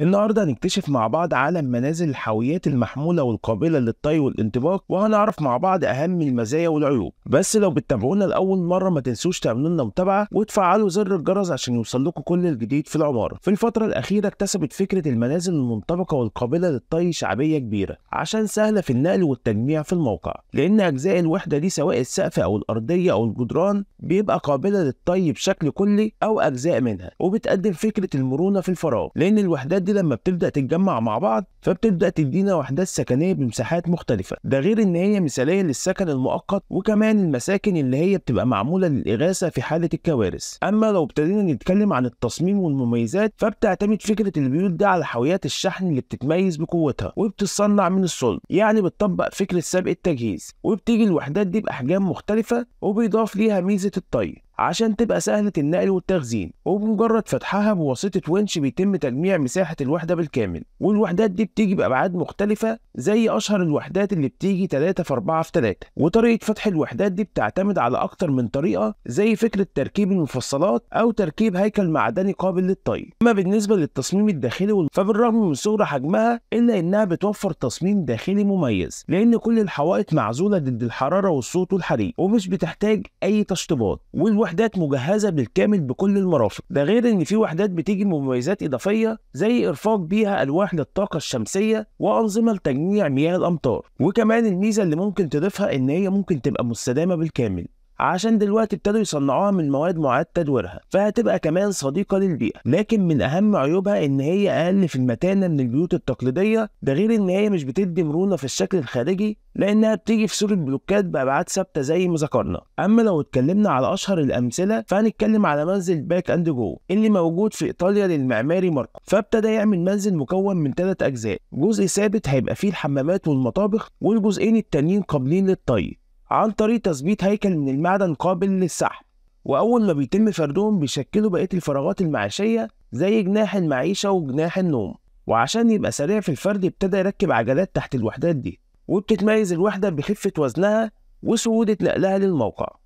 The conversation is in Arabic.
النهارده هنكتشف مع بعض عالم منازل الحاويات المحموله والقابله للطي والانطباق وهنعرف مع بعض اهم المزايا والعيوب بس لو بتتابعونا لاول مره ما تنسوش تعملوا لنا متابعه وتفعلوا زر الجرس عشان يوصل لكم كل الجديد في العماره في الفتره الاخيره اكتسبت فكره المنازل المنطبقه والقابله للطي شعبيه كبيره عشان سهله في النقل والتجميع في الموقع لان اجزاء الوحده دي سواء السقف او الارضيه او الجدران بيبقى قابله للطي بشكل كلي او اجزاء منها وبتقدم فكره المرونه في الفراغ لان الوحدات الوحدات دي لما بتبدا تتجمع مع بعض فبتبدا تدينا وحدات سكنيه بمساحات مختلفه ده غير ان هي مثاليه للسكن المؤقت وكمان المساكن اللي هي بتبقى معموله للاغاثه في حاله الكوارث اما لو ابتدينا نتكلم عن التصميم والمميزات فبتعتمد فكره البيوت دي على حاويات الشحن اللي بتتميز بقوتها وبتتصنع من الصلب يعني بتطبق فكره سبق التجهيز وبتيجي الوحدات دي باحجام مختلفه وبيضاف ليها ميزه الطي عشان تبقى سهلة النقل والتخزين وبمجرد فتحها بواسطة ونش بيتم تجميع مساحة الوحدة بالكامل والوحدات دي بتيجي بأبعاد مختلفة زي أشهر الوحدات اللي بتيجي 3 في 4 في 3 وطريقة فتح الوحدات دي بتعتمد على أكتر من طريقة زي فكرة تركيب المفصلات أو تركيب هيكل معدني قابل للطي أما بالنسبة للتصميم الداخلي فبالرغم من صغر حجمها إلا إنها بتوفر تصميم داخلي مميز لأن كل الحوائط معزولة ضد الحرارة والصوت والحريق ومش بتحتاج أي تشطيبات والوحدة وحدات مجهزه بالكامل بكل المرافق ده غير ان في وحدات بتيجي بمميزات اضافيه زي ارفاق بيها الواح للطاقه الشمسيه وانظمه لتجميع مياه الامطار وكمان الميزه اللي ممكن تضيفها ان هي ممكن تبقى مستدامه بالكامل عشان دلوقتي ابتدوا يصنعوها من مواد معاد تدويرها فهتبقى كمان صديقه للبيئه لكن من اهم عيوبها ان هي اقل في المتانه من البيوت التقليديه ده غير ان هي مش بتدي مرونه في الشكل الخارجي لانها بتيجي في صوره بلوكات بابعاد ثابته زي ما ذكرنا اما لو اتكلمنا على اشهر الامثله فهنتكلم على منزل باك اند جو اللي موجود في ايطاليا للمعماري ماركو فابتدى يعمل منزل مكون من ثلاث اجزاء جزء ثابت هيبقى فيه الحمامات والمطابخ والجزئين التانيين قابلين للطي عن طريق تثبيت هيكل من المعدن قابل للسحب وأول ما بيتم فردهم بيشكلوا بقية الفراغات المعيشية زي جناح المعيشة وجناح النوم وعشان يبقى سريع في الفرد ابتدى يركب عجلات تحت الوحدات دي وبتتميز الوحدة بخفة وزنها وسهولة نقلها للموقع